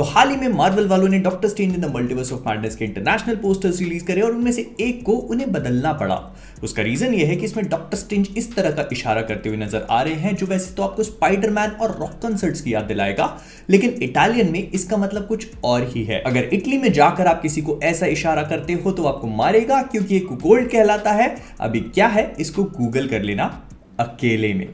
तो हाल ही में मार्वल वालों ने Doctor Strange in the Multiverse of Madness के इंटरनेशनल पोस्टर्स रिलीज करे और उनमें से एक को उन्हें बदलना पड़ा उसका रीजन यह है कि इसमें डॉक्टर स्ट्रेंज इस तरह का इशारा करते हुए नजर आ रहे हैं जो वैसे तो आपको स्पाइडरमैन और रॉक कंसर्ट्स की याद दिलाएगा लेकिन इटालियन में इसका मतलब कुछ और ही है अगर इटली में जाकर आप किसी को ऐसा इशारा करते हो तो आपको मारेगा क्योंकि ये कुकोल्ड कहलाता है अभी क्या है इसको गूगल कर लेना अकेले में